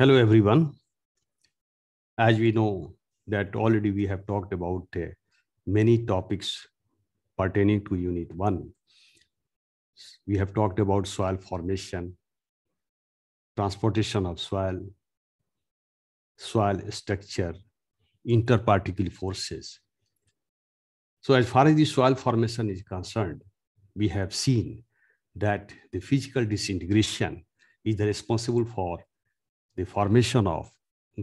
Hello, everyone. As we know that already we have talked about uh, many topics pertaining to Unit 1. We have talked about soil formation, transportation of soil, soil structure, interparticle forces. So as far as the soil formation is concerned, we have seen that the physical disintegration is responsible for the formation of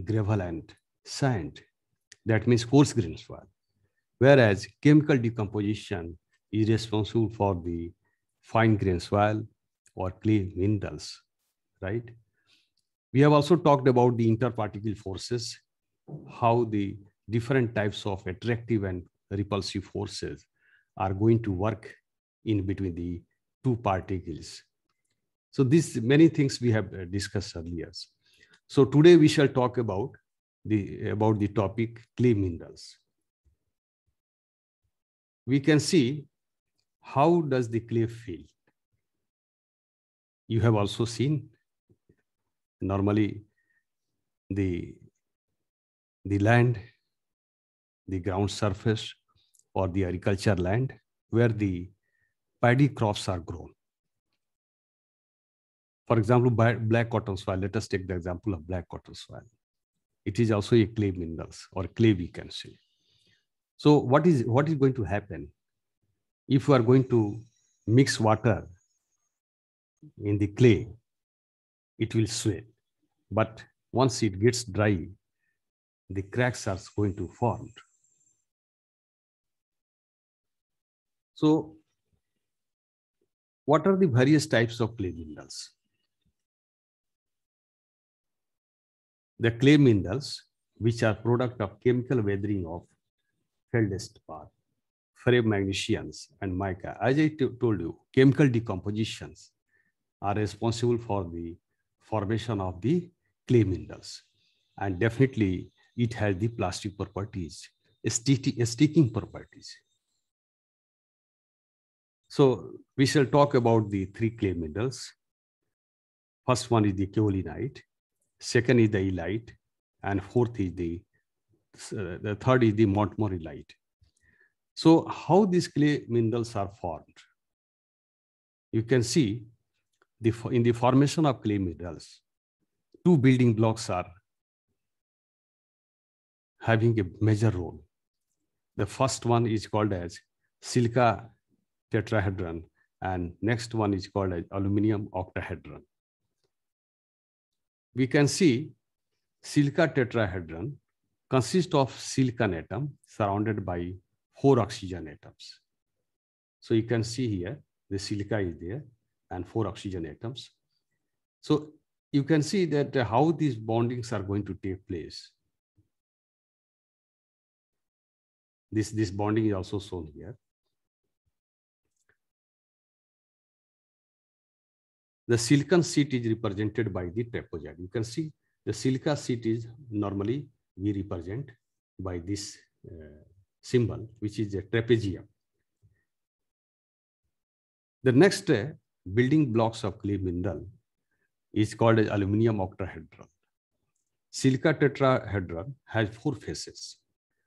gravel and sand. That means coarse grain soil. Whereas chemical decomposition is responsible for the fine grain soil or clay minerals, right? We have also talked about the interparticle forces, how the different types of attractive and repulsive forces are going to work in between the two particles. So these many things we have uh, discussed earlier. So today we shall talk about the, about the topic clay minerals. We can see how does the clay feel. You have also seen normally the, the land, the ground surface or the agriculture land where the paddy crops are grown. For example, black cotton soil, let us take the example of black cotton soil. It is also a clay minerals or clay, we can say. So what is, what is going to happen if you are going to mix water in the clay, it will swell. But once it gets dry, the cracks are going to form. So what are the various types of clay minerals? the clay minerals, which are product of chemical weathering of feldspar, magnesians, and mica. As I told you, chemical decompositions are responsible for the formation of the clay minerals. And definitely, it has the plastic properties, sticking properties. So we shall talk about the three clay minerals. First one is the kaolinite, second is the light, and fourth is the, uh, the third is the Montgomery light. So how these clay minerals are formed? You can see the, in the formation of clay minerals, two building blocks are having a major role. The first one is called as silica tetrahedron, and next one is called as aluminum octahedron we can see silica tetrahedron consists of silicon atom surrounded by four oxygen atoms. So you can see here, the silica is there and four oxygen atoms. So you can see that how these bondings are going to take place. This, this bonding is also shown here. the silicon seat is represented by the trapezoid. You can see the silica seat is normally we represent by this uh, symbol, which is a trapezium. The next uh, building blocks of clay mineral is called as aluminum octahedron. Silica tetrahedron has four faces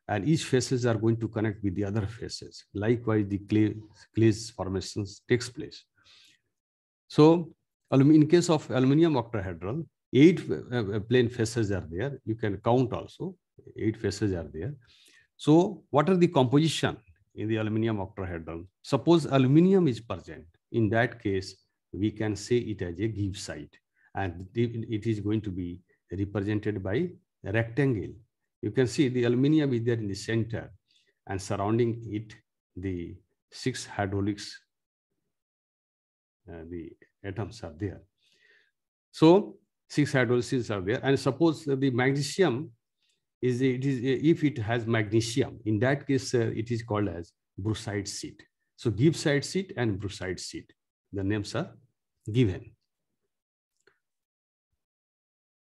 and each faces are going to connect with the other faces. Likewise, the clay, clay formations takes place. So in case of aluminum octahedral, eight uh, uh, plane faces are there. You can count also, eight faces are there. So what are the composition in the aluminum octahedral? Suppose aluminum is present. In that case, we can say it as a give site, and it is going to be represented by a rectangle. You can see the aluminum is there in the center and surrounding it, the six hydraulics, uh, the atoms are there. So six hydrogens are there. And suppose the magnesium is, it is if it has magnesium, in that case, uh, it is called as brucite seat. So gibbsite seat and brucite seat. the names are given.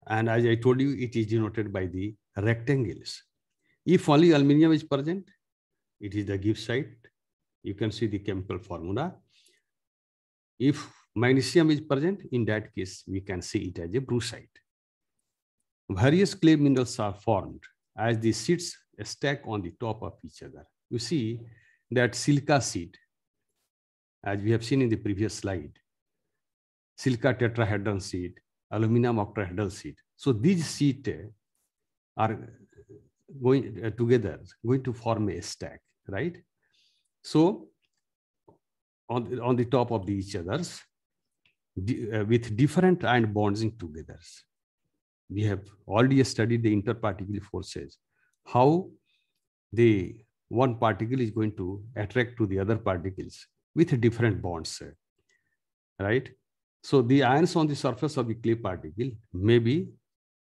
And as I told you, it is denoted by the rectangles. If only aluminum is present, it is the gibbsite. You can see the chemical formula. If magnesium is present, in that case, we can see it as a brucite. Various clay minerals are formed as the seeds stack on the top of each other. You see that silica seed, as we have seen in the previous slide, silica tetrahedron seed, aluminum octahedral seed. So these seeds are going uh, together, going to form a stack, right? So on the, on the top of the each others, uh, with different ion bonding together. We have already studied the interparticle forces, how the one particle is going to attract to the other particles with different bonds, right? So the ions on the surface of the clay particle may be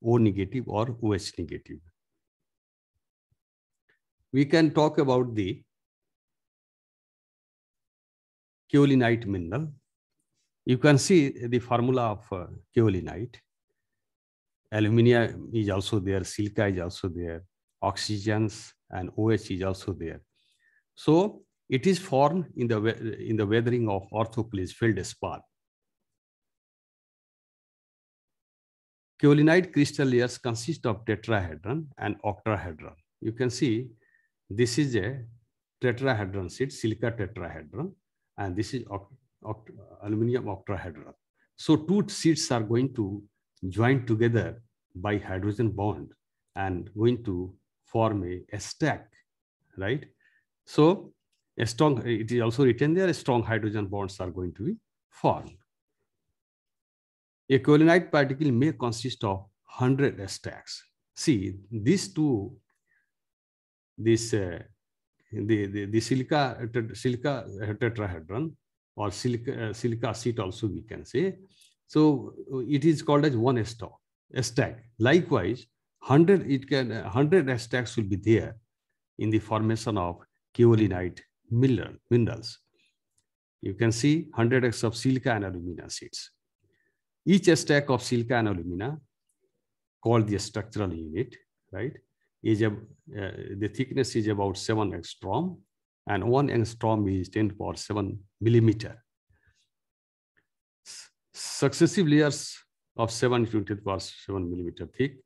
O negative or OH negative. We can talk about the kaolinite mineral you can see the formula of uh, kaolinite. Aluminium is also there, silica is also there, oxygens and OH is also there. So it is formed in the, in the weathering of orthoclase feldspar. Kaolinite crystal layers consist of tetrahedron and octahedron. You can see this is a tetrahedron sheet, silica tetrahedron, and this is oct aluminum octahedron. So two sheets are going to join together by hydrogen bond and going to form a, a stack, right? So a strong, it is also written there, strong hydrogen bonds are going to be formed. A kaolinite particle may consist of 100 stacks. See, these two, this uh, the, the, the silica, silica tetrahedron or silica, uh, silica also we can say. So uh, it is called as one stock, a stack. Likewise, 100, it can, 100 uh, stacks will be there in the formation of kaolinite mineral, minerals. You can see 100x of silica and alumina sheets. Each stack of silica and alumina, called the structural unit, right, is a, uh, the thickness is about 7 angstrom and one angstrom is 10 power 7 millimeter. Successive layers of 7 to 10 power 7 millimeter thick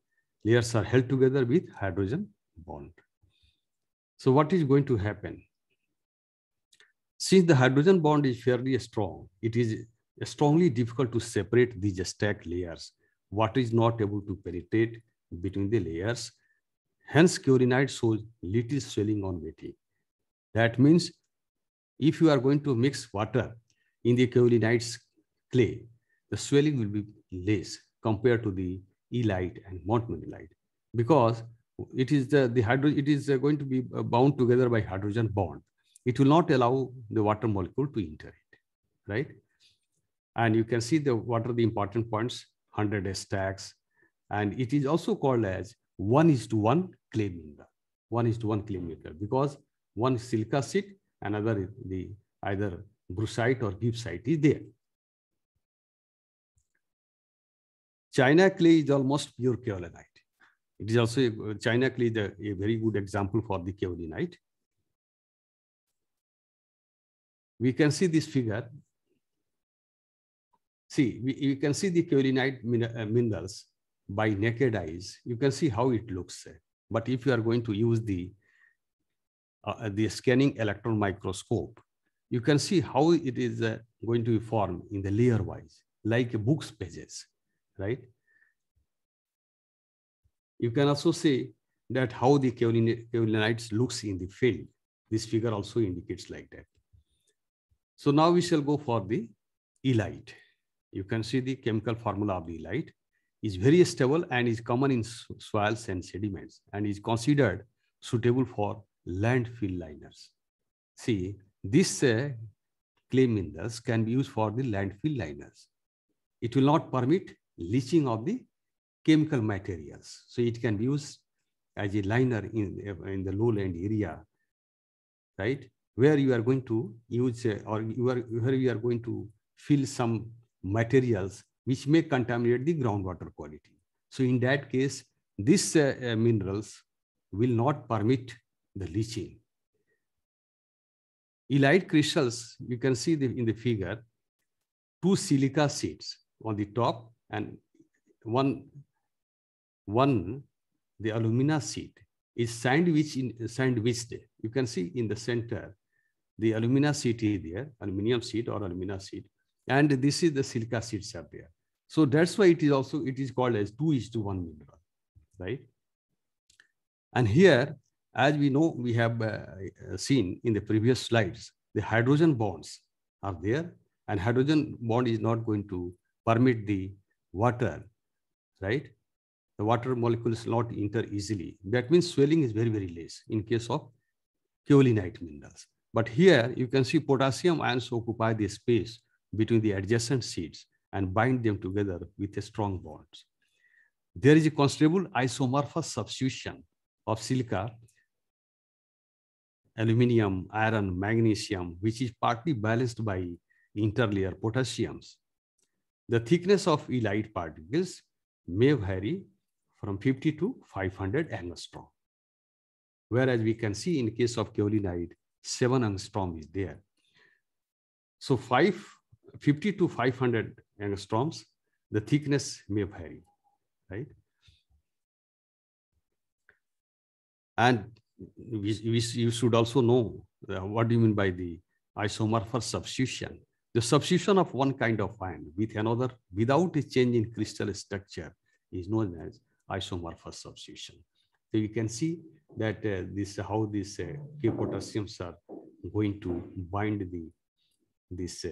layers are held together with hydrogen bond. So what is going to happen? Since the hydrogen bond is fairly strong, it is strongly difficult to separate these stacked layers. Water is not able to penetrate between the layers. Hence, curinite shows little swelling on wetting. That means if you are going to mix water in the kaolinites clay, the swelling will be less compared to the elite and montmorillite because it is the, the hydro, it is uh, going to be uh, bound together by hydrogen bond. It will not allow the water molecule to enter it, right? And you can see the what are the important points, 100 stacks, and it is also called as one is to one clay mineral, one is to one clay mineral because one silica sheet, another is the either brucite or gibbsite is there. China clay is almost pure kaolinite. It is also a, China clay is a, a very good example for the kaolinite. We can see this figure. See, we, you can see the kaolinite min, uh, minerals by naked eyes. You can see how it looks. But if you are going to use the uh, uh, the scanning electron microscope, you can see how it is uh, going to be formed in the layer wise, like books pages, right? You can also see that how the kaolinites looks in the field. This figure also indicates like that. So now we shall go for the elite. You can see the chemical formula of the elite is very stable and is common in soils and sediments and is considered suitable for landfill liners. See, this uh, claim minerals can be used for the landfill liners. It will not permit leaching of the chemical materials. So it can be used as a liner in, in the lowland area, right? Where you are going to use uh, or you are, where you are going to fill some materials which may contaminate the groundwater quality. So in that case, these uh, uh, minerals will not permit the leaching. Elide crystals, you can see the, in the figure, two silica seeds on the top and one, one the alumina seed is sandwiched in sandwiched. You can see in the center, the alumina seed is there, aluminum seed or alumina seed, and this is the silica seeds are there. So that's why it is also, it is called as two is to one mineral, right? And here as we know, we have uh, uh, seen in the previous slides, the hydrogen bonds are there and hydrogen bond is not going to permit the water, right? The water molecules not enter easily. That means swelling is very, very less in case of kaolinite minerals. But here you can see potassium ions occupy the space between the adjacent seeds and bind them together with a strong bond. There is a considerable isomorphous substitution of silica aluminium, iron, magnesium, which is partly balanced by interlayer potassiums. The thickness of elide particles may vary from 50 to 500 angstrom. Whereas we can see in case of kaolinide, 7 angstrom is there. So 5, 50 to 500 angstroms, the thickness may vary, right? And we, we, you should also know uh, what do you mean by the isomorphous substitution. The substitution of one kind of ion with another without a change in crystal structure is known as isomorphous substitution. So you can see that uh, this how these uh, K potassiums are going to bind the this uh,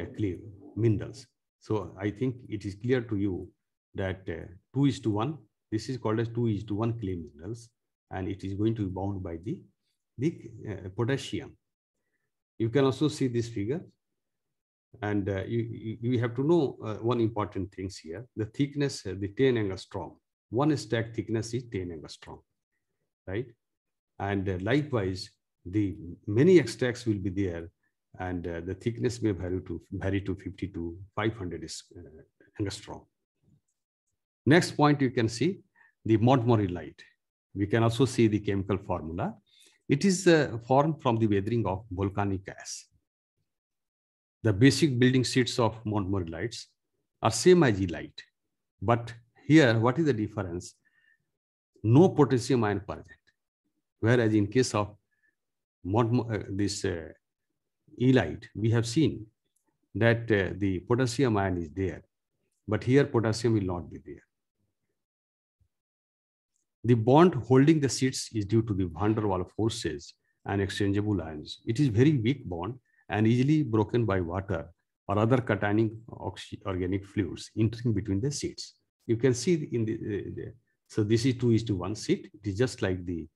uh, clear minerals. So I think it is clear to you that uh, 2 is to 1, this is called as 2 is to 1 clay minerals and it is going to be bound by the, the uh, potassium. You can also see this figure. And uh, you, you, you, have to know uh, one important things here. The thickness, uh, the 10 angstrom. One stack thickness is 10 angstrom, right? And uh, likewise, the many extracts will be there and uh, the thickness may vary to, vary to 50 to 500 angstrom. Next point you can see the Montgomery light we can also see the chemical formula. It is uh, formed from the weathering of volcanic ash. The basic building sheets of montmorillites are same as E-light. But here, what is the difference? No potassium ion present. Whereas in case of uh, this uh, E-light, we have seen that uh, the potassium ion is there. But here, potassium will not be there. The bond holding the seats is due to the van der Waal forces and exchangeable ions. It is very weak bond and easily broken by water or other cationic organic fluids entering between the seats. You can see in the, uh, the, so this is two is to one seat. It is just like the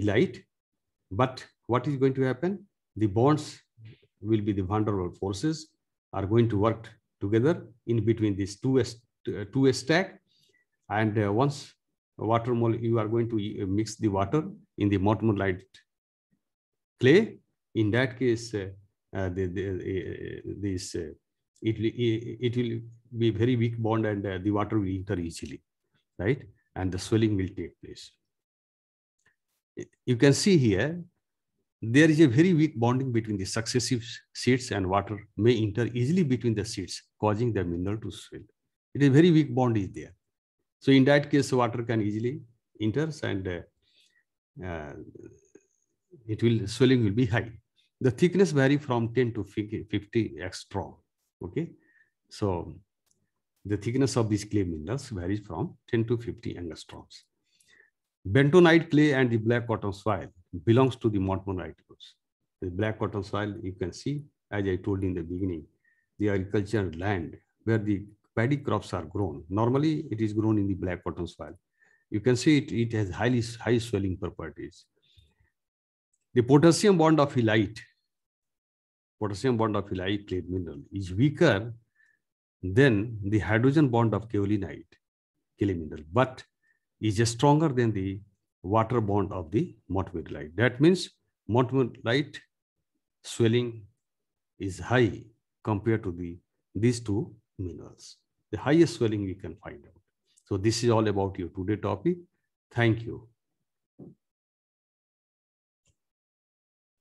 elite, but what is going to happen? The bonds will be the van der Waal forces are going to work together in between these two S, two stack. And uh, once water mole, you are going to uh, mix the water in the montmorillonite clay. In that case, uh, uh, the, the, uh, uh this uh, it, it will be very weak bond and the water will enter easily, right? And the swelling will take place. You can see here, there is a very weak bonding between the successive seeds and water may enter easily between the seeds, causing the mineral to swell. It is very weak bond is there. So in that case, water can easily enter and uh, uh, it will swelling will be high. The thickness vary from 10 to 50 strong. Okay, so the thickness of these clay minerals varies from 10 to 50 angstroms. Bentonite clay and the black cotton soil belongs to the montmonite groups. The black cotton soil, you can see, as I told in the beginning, the agricultural land where the paddy crops are grown. Normally, it is grown in the black cotton soil. You can see it, it has highly high swelling properties. The potassium bond of halite, potassium bond of halite clay mineral is weaker than the hydrogen bond of kaolinite clay mineral, but is stronger than the water bond of the montmorillite. That means montmorillite swelling is high compared to the these two minerals, the highest swelling we can find out. So this is all about your today topic. Thank you.